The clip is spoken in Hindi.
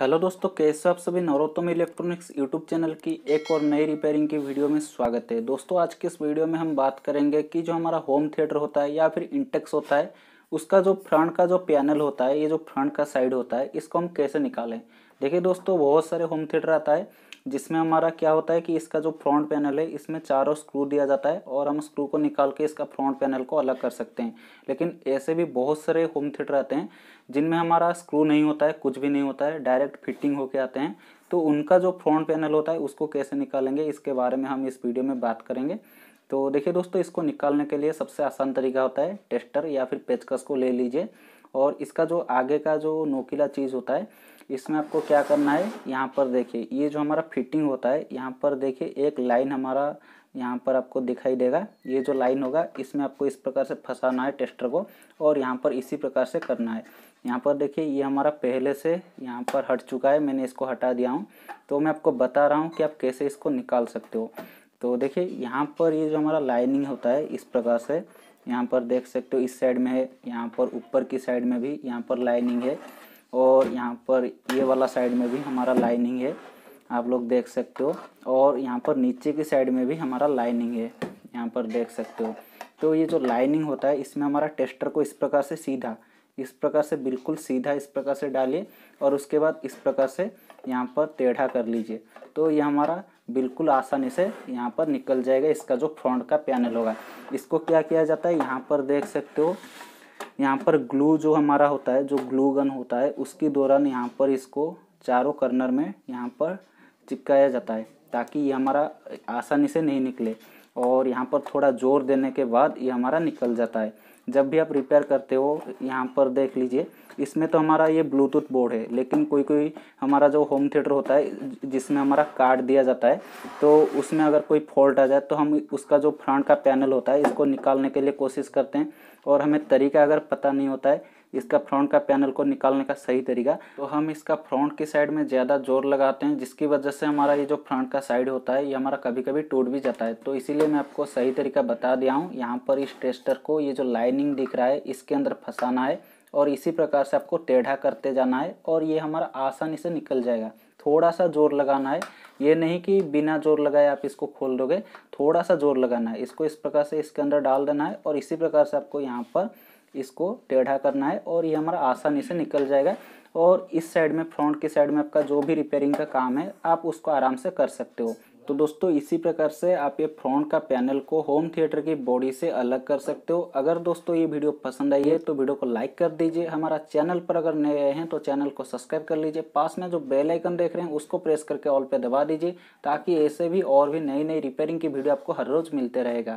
हेलो दोस्तों कैसे आप सभी नरोत्तम इलेक्ट्रॉनिक्स यूट्यूब चैनल की एक और नई रिपेयरिंग की वीडियो में स्वागत है दोस्तों आज के इस वीडियो में हम बात करेंगे कि जो हमारा होम थिएटर होता है या फिर इंटेक्स होता है उसका जो फ्रंट का जो पैनल होता है ये जो फ्रंट का साइड होता है इसको हम कैसे निकालें देखिए दोस्तों बहुत सारे होम थिएटर आता है जिसमें हमारा क्या होता है कि इसका जो फ्रंट पैनल है इसमें चारों स्क्रू दिया जाता है और हम स्क्रू को निकाल के इसका फ्रंट पैनल को अलग कर सकते हैं लेकिन ऐसे भी बहुत सारे होम थिएटर आते हैं जिनमें हमारा स्क्रू नहीं होता है कुछ भी नहीं होता है डायरेक्ट फिटिंग होके आते हैं तो उनका जो फ्रंट पैनल होता है उसको कैसे निकालेंगे इसके बारे में हम इस वीडियो में बात करेंगे तो देखिए दोस्तों इसको निकालने के लिए सबसे आसान तरीका होता है टेस्टर या फिर पेचकस को ले लीजिए और इसका जो आगे का जो नोकीला चीज़ होता है इसमें आपको क्या करना है यहाँ पर देखिए ये जो हमारा फिटिंग होता है यहाँ पर देखिए एक लाइन हमारा यहाँ पर आपको दिखाई देगा ये जो लाइन होगा इसमें आपको इस प्रकार से फंसाना है टेस्टर को और यहाँ पर इसी प्रकार से करना है यहाँ पर देखिए ये हमारा पहले से यहाँ पर हट चुका है मैंने इसको हटा दिया हूँ तो मैं आपको बता रहा हूँ कि आप कैसे इसको निकाल सकते हो तो देखिए यहाँ पर ये जो हमारा लाइनिंग होता है इस प्रकार से यहाँ पर देख सकते हो इस साइड में है यहाँ पर ऊपर की साइड में भी यहाँ पर लाइनिंग है और यहाँ पर ये वाला साइड में भी हमारा लाइनिंग है आप लोग देख सकते हो और यहाँ पर नीचे की साइड में भी हमारा लाइनिंग है यहाँ पर देख सकते हो तो ये जो लाइनिंग होता है इसमें हमारा टेस्टर को इस प्रकार से सीधा इस प्रकार से बिल्कुल सीधा इस प्रकार से डालिए और उसके बाद इस प्रकार से यहाँ पर टेढ़ा कर लीजिए तो ये हमारा बिल्कुल आसानी से यहाँ पर निकल जाएगा इसका जो फ्रंट का पैनल होगा इसको क्या किया जाता है यहाँ पर देख सकते हो यहाँ पर ग्लू जो हमारा होता है जो ग्लू गन होता है उसके दौरान यहाँ पर इसको चारों कर्नर में यहाँ पर चिपकाया जाता है ताकि ये हमारा आसानी से नहीं निकले और यहाँ पर थोड़ा जोर देने के बाद ये हमारा निकल जाता है जब भी आप रिपेयर करते हो यहाँ पर देख लीजिए इसमें तो हमारा ये ब्लूटूथ बोर्ड है लेकिन कोई कोई हमारा जो होम थिएटर होता है जिसमें हमारा कार्ड दिया जाता है तो उसमें अगर कोई फॉल्ट आ जाए तो हम उसका जो फ्रंट का पैनल होता है इसको निकालने के लिए कोशिश करते हैं और हमें तरीका अगर पता नहीं होता है इसका फ्रंट का पैनल को निकालने का सही तरीका तो हम इसका फ्रंट की साइड में ज़्यादा जोर लगाते हैं जिसकी वजह से हमारा ये जो फ्रंट का साइड होता है ये हमारा कभी कभी टूट भी जाता है तो इसीलिए मैं आपको सही तरीका बता दिया हूँ यहाँ पर इस टेस्टर को ये जो लाइनिंग दिख रहा है इसके अंदर फंसाना है और इसी प्रकार से आपको टेढ़ा करते जाना है और ये हमारा आसानी से निकल जाएगा थोड़ा सा जोर लगाना है ये नहीं कि बिना जोर लगाए आप इसको खोल दोगे थोड़ा सा जोर लगाना है इसको इस प्रकार से इसके अंदर डाल देना है और इसी प्रकार से आपको यहाँ पर इसको टेढ़ा करना है और ये हमारा आसानी से निकल जाएगा और इस साइड में फ्रंट की साइड में आपका जो भी रिपेयरिंग का काम है आप उसको आराम से कर सकते हो तो दोस्तों इसी प्रकार से आप ये फ्रंट का पैनल को होम थिएटर की बॉडी से अलग कर सकते हो अगर दोस्तों ये वीडियो पसंद आई है तो वीडियो को लाइक कर दीजिए हमारा चैनल पर अगर नए आए हैं तो चैनल को सब्सक्राइब कर लीजिए पास में जो बेल आइकन देख रहे हैं उसको प्रेस करके ऑल पे दबा दीजिए ताकि ऐसे भी और भी नई नई रिपेयरिंग की वीडियो आपको हर रोज़ मिलते रहेगा